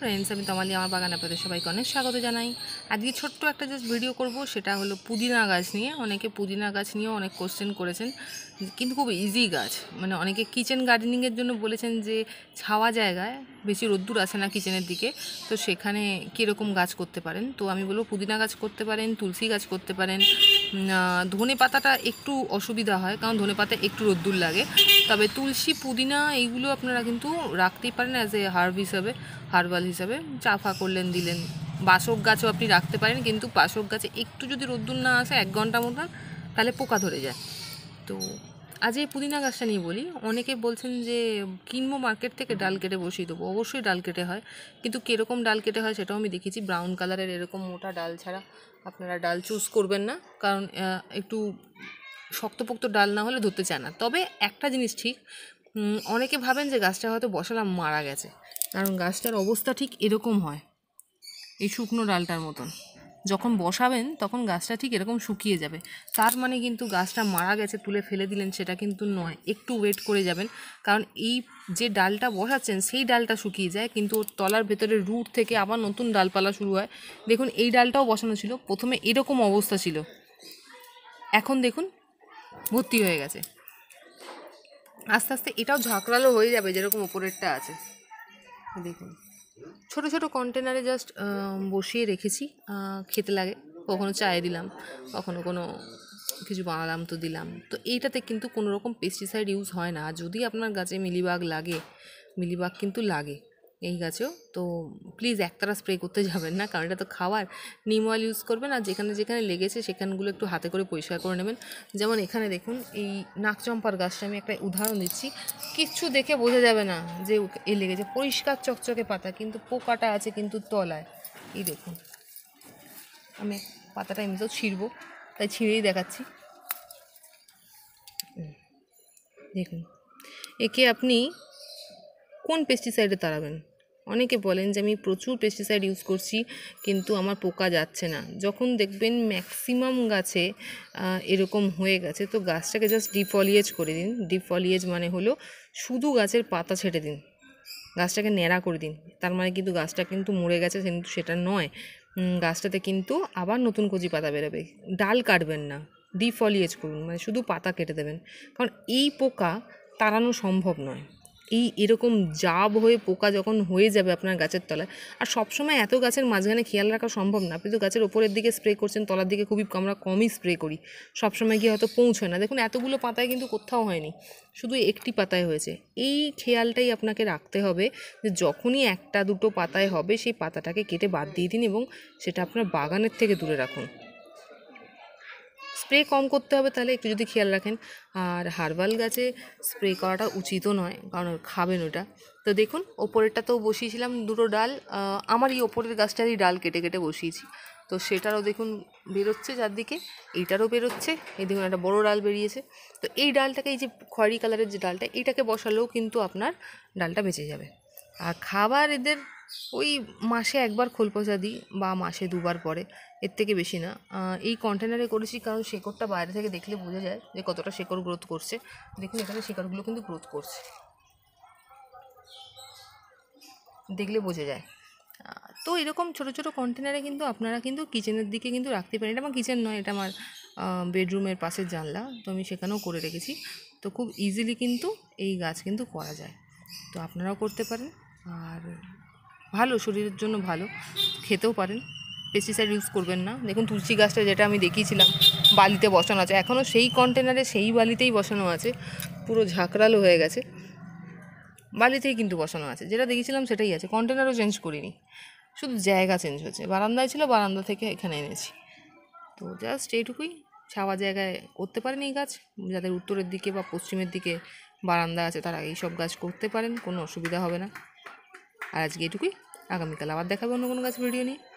friends আমি তোমাদের আমার বাগান আপনাদের সবাইকে অনেক স্বাগত জানাই আজকে ছোট্ট একটা জাস্ট ভিডিও করব সেটা হলো পুদিনা গাছ নিয়ে অনেকে পুদিনা গাছ নিয়েও অনেক কোশ্চেন করেছেন কিন্তু খুব ইজি গাছ মানে অনেকে কিচেন গার্ডেনিংয়ের জন্য বলেছেন যে ছাওয়া জায়গায় বেশি রোদ্দুর আসে না কিচেনের দিকে তো সেখানে কীরকম গাছ করতে পারেন তো আমি বলবো পুদিনা গাছ করতে পারেন তুলসী গাছ করতে পারেন ধনে পাতাটা একটু অসুবিধা হয় কারণ ধনে পাতা একটু রোদ্দুর লাগে তবে তুলসী পুদিনা এইগুলো আপনারা কিন্তু রাখতেই পারেন অ্যাজ এ হার্ব হিসাবে হার্বাল হিসাবে চা ফা করলেন দিলেন বাসক গাছও আপনি রাখতে পারেন কিন্তু বাসক গাছে একটু যদি রোদ্দুর না আসে এক ঘন্টা মতন তাহলে পোকা ধরে যায় তো আজ এই পুদিনা গাছটা নিয়ে বলি অনেকে বলছেন যে কিনবো মার্কেট থেকে ডাল কেটে বসিয়ে দেবো অবশ্যই ডাল কেটে হয় কিন্তু কীরকম ডাল কেটে হয় সেটাও আমি দেখেছি ব্রাউন কালারের এরকম মোটা ডাল ছাড়া আপনারা ডাল চুজ করবেন না কারণ একটু শক্তপোক্ত ডাল না হলে ধরতে চায় না তবে একটা জিনিস ঠিক অনেকে ভাবেন যে গাছটা হয়তো বসালাম মারা গেছে কারণ গাছটার অবস্থা ঠিক এরকম হয় এই শুকনো ডালটার মতন যখন বসাবেন তখন গাছটা ঠিক এরকম শুকিয়ে যাবে তার মানে কিন্তু গাছটা মারা গেছে তুলে ফেলে দিলেন সেটা কিন্তু নয় একটু ওয়েট করে যাবেন কারণ এই যে ডালটা বসাচ্ছেন সেই ডালটা শুকিয়ে যায় কিন্তু ওর তলার ভেতরে রুট থেকে আবার নতুন ডালপালা শুরু হয় দেখুন এই ডালটাও বসানো ছিল প্রথমে এরকম অবস্থা ছিল এখন দেখুন ভর্তি হয়ে গেছে আস্তে আস্তে এটাও ঝাঁকড়ালো হয়ে যাবে যেরকম ওপরেরটা আছে দেখুন ছোট ছোট কন্টেনারে জাস্ট বসিয়ে রেখেছি খেতে লাগে কখনো চায়ে দিলাম কখনো কোনো কিছু বানালাম তো দিলাম তো এইটাতে কিন্তু কোনো রকম পেস্টিসাইড ইউজ হয় না যদি আপনার গাছে মিলিবাগ লাগে মিলিবাগ কিন্তু লাগে এই গাছেও তো প্লিজ একতারা স্প্রে করতে যাবেন না কারণ এটা তো খাওয়ার নিম অয়েল ইউজ করবেন আর যেখানে যেখানে লেগেছে সেখানগুলো একটু হাতে করে পরিষ্কার করে নেবেন যেমন এখানে দেখুন এই নাকচম্পার গাছটা আমি একটা উদাহরণ দিচ্ছি কিচ্ছু দেখে বোঝা যাবে না যে এ লেগেছে পরিষ্কার চকচকে পাতা কিন্তু পোকাটা আছে কিন্তু তলায় এই দেখুন আমি পাতাটা এমনিতেও ছিঁড়ব তাই ছিঁড়েই দেখাচ্ছি দেখুন একে আপনি কোন পেস্টিসাইডে তাড়াবেন অনেকে বলেন যে আমি প্রচুর পেস্টিসাইড ইউজ করছি কিন্তু আমার পোকা যাচ্ছে না যখন দেখবেন ম্যাক্সিমাম গাছে এরকম হয়ে গেছে তো গাছটাকে জাস্ট ডিফলিয়েজ করে দিন ডিফলিয়েজ মানে হলো শুধু গাছের পাতা ছেড়ে দিন গাছটাকে ন্যাড়া করে দিন তার মানে কিন্তু গাছটা কিন্তু মরে গেছে কিন্তু সেটা নয় গাছটাতে কিন্তু আবার নতুন কচি পাতা বেরোবে ডাল কাটবেন না ডিফলিয়েজ করুন মানে শুধু পাতা কেটে দেবেন কারণ এই পোকা তাড়ানো সম্ভব নয় এই এরকম জাব হয়ে পোকা যখন হয়ে যাবে আপনার গাছের তলায় আর সবসময় এত গাছের মাঝখানে খেয়াল রাখা সম্ভব না আপনি তো গাছের ওপরের দিকে স্প্রে করছেন তলার দিকে খুবই আমরা কমই স্প্রে করি সবসময় গিয়ে হয়তো পৌঁছয় না দেখুন এতগুলো পাতায় কিন্তু কোথাও হয়নি শুধু একটি পাতায় হয়েছে এই খেয়ালটাই আপনাকে রাখতে হবে যে যখনই একটা দুটো পাতায় হবে সেই পাতাটাকে কেটে বাদ দিয়ে দিন এবং সেটা আপনার বাগানের থেকে দূরে রাখুন স্প্রে কম করতে হবে তাহলে একটু যদি খেয়াল রাখেন আর হার্বাল গাছে স্প্রে করাটা উচিতও নয় কারণ খাবেন ওটা তো দেখুন ওপরেরটা তো বসিয়েছিলাম দুটো ডাল আমার এই ওপরের গাছটারই ডাল কেটে কেটে বসিয়েছি তো সেটারও দেখুন বেরোচ্ছে চারদিকে এইটারও বেরোচ্ছে এই দেখুন একটা বড় ডাল বেরিয়েছে তো এই ডালটাকে এই যে খয়রি কালারের যে ডালটা এইটাকে বসালেও কিন্তু আপনার ডালটা বেঁচে যাবে আর খাবার এদের ওই মাসে একবার খোলপোসা দিই বা মাসে দুবার পরে এর থেকে বেশি না এই কন্টেনারে করেছি কারণ শেকড়টা বাইরে থেকে দেখলে বোঝা যায় যে কতটা শেকড় গ্রোথ করছে দেখুন এখানে শেকড়গুলো কিন্তু গ্রোথ করছে দেখলে বোঝা যায় তো এরকম ছোটো ছোটো কন্টেনারে কিন্তু আপনারা কিন্তু কিচেনের দিকে কিন্তু রাখতে পারেন এটা আমার কিচেন নয় এটা আমার বেডরুমের পাশের জানলা তো আমি সেখানেও করে রেখেছি তো খুব ইজিলি কিন্তু এই গাছ কিন্তু করা যায় তো আপনারাও করতে পারেন আর ভালো শরীরের জন্য ভালো খেতেও পারেন পেস্টিসাইড ইউজ করবেন না দেখুন তুলসী গাছটা যেটা আমি দেখিয়েছিলাম বালিতে বসানো আছে এখনও সেই কন্টেনারে সেই বালিতেই বসানো আছে পুরো ঝাঁকড়ালো হয়ে গেছে বালিতেই কিন্তু বসানো আছে যেটা দেখেছিলাম সেটাই আছে কন্টেনারও চেঞ্জ করিনি শুধু জায়গা চেঞ্জ হয়েছে বারান্দায় ছিল বারান্দা থেকে এখানে এনেছি তো জাস্ট এইটুকুই ছাওয়া জায়গায় করতে পারেন এই গাছ যাদের উত্তরের দিকে বা পশ্চিমের দিকে বারান্দা আছে তারা এই সব গাছ করতে পারেন কোনো অসুবিধা হবে না আর আজকে এটুকুই আগামীকাল আবার দেখাবে অন্য কোনো গাছ ভিডিও নিয়ে